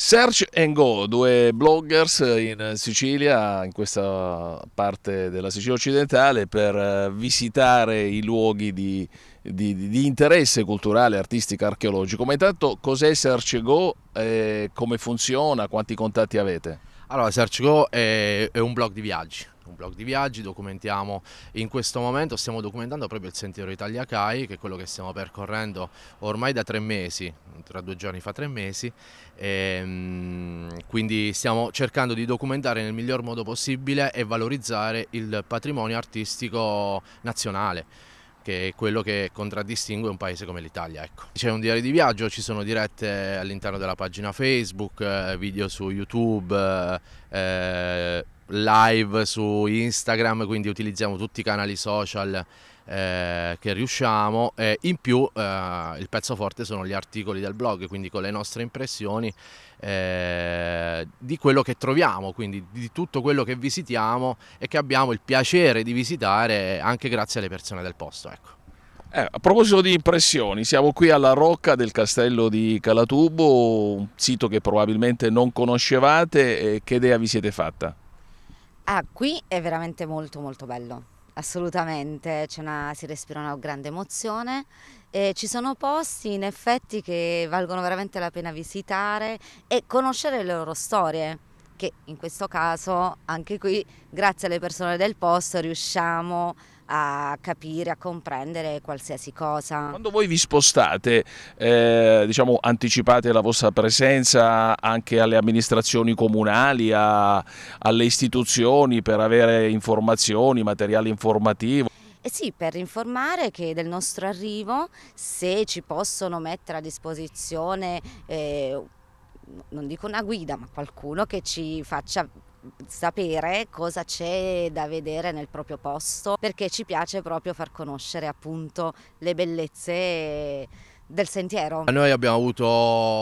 Search and Go, due bloggers in Sicilia, in questa parte della Sicilia occidentale, per eh, visitare i luoghi di, di, di interesse culturale, artistico, archeologico. Ma intanto cos'è Search and Go, eh, come funziona, quanti contatti avete? Allora, Search Go è, è un blog di viaggi, un blog di viaggi, documentiamo in questo momento, stiamo documentando proprio il sentiero Italia CAI, che è quello che stiamo percorrendo ormai da tre mesi, tra due giorni fa tre mesi, e, ehm, quindi stiamo cercando di documentare nel miglior modo possibile e valorizzare il patrimonio artistico nazionale che è quello che contraddistingue un paese come l'Italia. Ecco. C'è un diario di viaggio, ci sono dirette all'interno della pagina Facebook, eh, video su YouTube, eh, live su Instagram, quindi utilizziamo tutti i canali social eh, che riusciamo e in più eh, il pezzo forte sono gli articoli del blog, quindi con le nostre impressioni eh, di quello che troviamo, quindi di tutto quello che visitiamo e che abbiamo il piacere di visitare anche grazie alle persone del posto. Ecco. Eh, a proposito di impressioni, siamo qui alla Rocca del Castello di Calatubo, un sito che probabilmente non conoscevate, che idea vi siete fatta? Ah, qui è veramente molto molto bello, assolutamente, una, si respira una grande emozione. E ci sono posti in effetti che valgono veramente la pena visitare e conoscere le loro storie, che in questo caso anche qui, grazie alle persone del posto, riusciamo a a capire, a comprendere qualsiasi cosa. Quando voi vi spostate, eh, diciamo, anticipate la vostra presenza anche alle amministrazioni comunali, a, alle istituzioni per avere informazioni, materiale informativo? Eh sì, per informare che del nostro arrivo, se ci possono mettere a disposizione, eh, non dico una guida, ma qualcuno che ci faccia sapere cosa c'è da vedere nel proprio posto perché ci piace proprio far conoscere appunto le bellezze del sentiero? Noi abbiamo avuto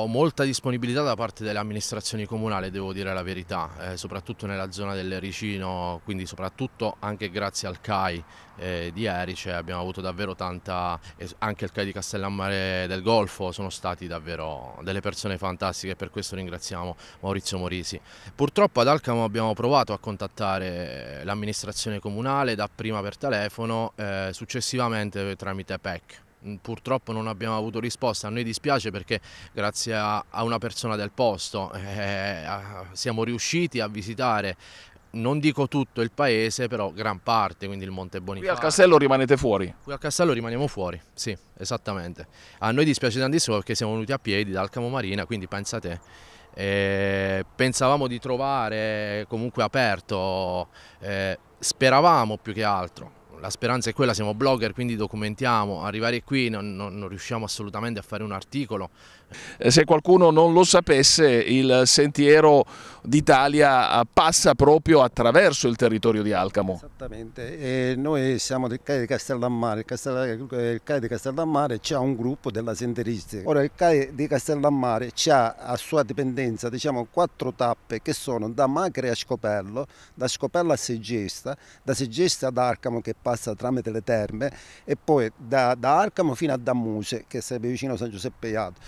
molta disponibilità da parte delle amministrazioni comunali, devo dire la verità, eh, soprattutto nella zona del Ricino, quindi soprattutto anche grazie al CAI eh, di Erice cioè abbiamo avuto davvero tanta, eh, anche il CAI di Castellammare del Golfo sono stati davvero delle persone fantastiche e per questo ringraziamo Maurizio Morisi. Purtroppo ad Alcamo abbiamo provato a contattare l'amministrazione comunale dapprima per telefono, eh, successivamente tramite PEC Mm, purtroppo non abbiamo avuto risposta, a noi dispiace perché grazie a, una persona del posto eh, eh siamo riusciti a visitare non dico tutto il paese, però gran parte, quindi il Monte Bonifacio. Qui al castello rimanete fuori? Qui al castello rimaniamo fuori, sì, esattamente. A noi dispiace tantissimo perché siamo venuti a piedi dal Camo Marina, quindi pensate, eh, pensavamo di trovare comunque aperto, eh, speravamo più che altro la speranza è quella, siamo blogger, quindi documentiamo, arrivare qui non, non, non riusciamo assolutamente a fare un articolo. Eh, se qualcuno non lo sapesse, il sentiero d'Italia eh, passa proprio attraverso il territorio di Alcamo. Esattamente, e noi siamo del CAI di Castellammare, il CAI di Castellammare ha un gruppo della senderistica. Ora il CAI di Castellammare ha a sua dipendenza diciamo, quattro tappe che sono da Macre a Scoperlo, da Scoperlo a Segesta, da Segesta ad Alcamo che passa passa tramite le terme e poi da, da Arcamo fino a Dammuse che sarebbe vicino a San Giuseppe Iato.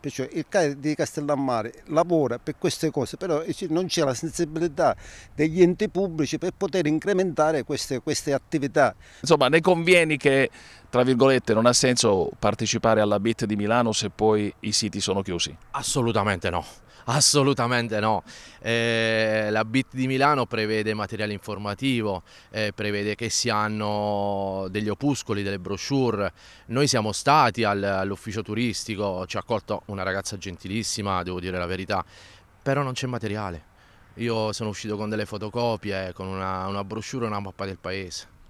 Perciò il CAE di Castellammare lavora per queste cose, però non c'è la sensibilità degli enti pubblici per poter incrementare queste, queste attività. Insomma, ne convieni che tra virgolette, non ha senso partecipare alla BIT di Milano se poi i siti sono chiusi? Assolutamente no. Assolutamente no. Eh, la BIT di Milano prevede materiale informativo, eh, prevede che si hanno degli opuscoli, delle brochure. Noi siamo stati al, all'ufficio turistico, ci ha accolto una ragazza gentilissima, devo dire la verità, però non c'è materiale. Io sono uscito con delle fotocopie, con una, una brochure e una mappa del paese.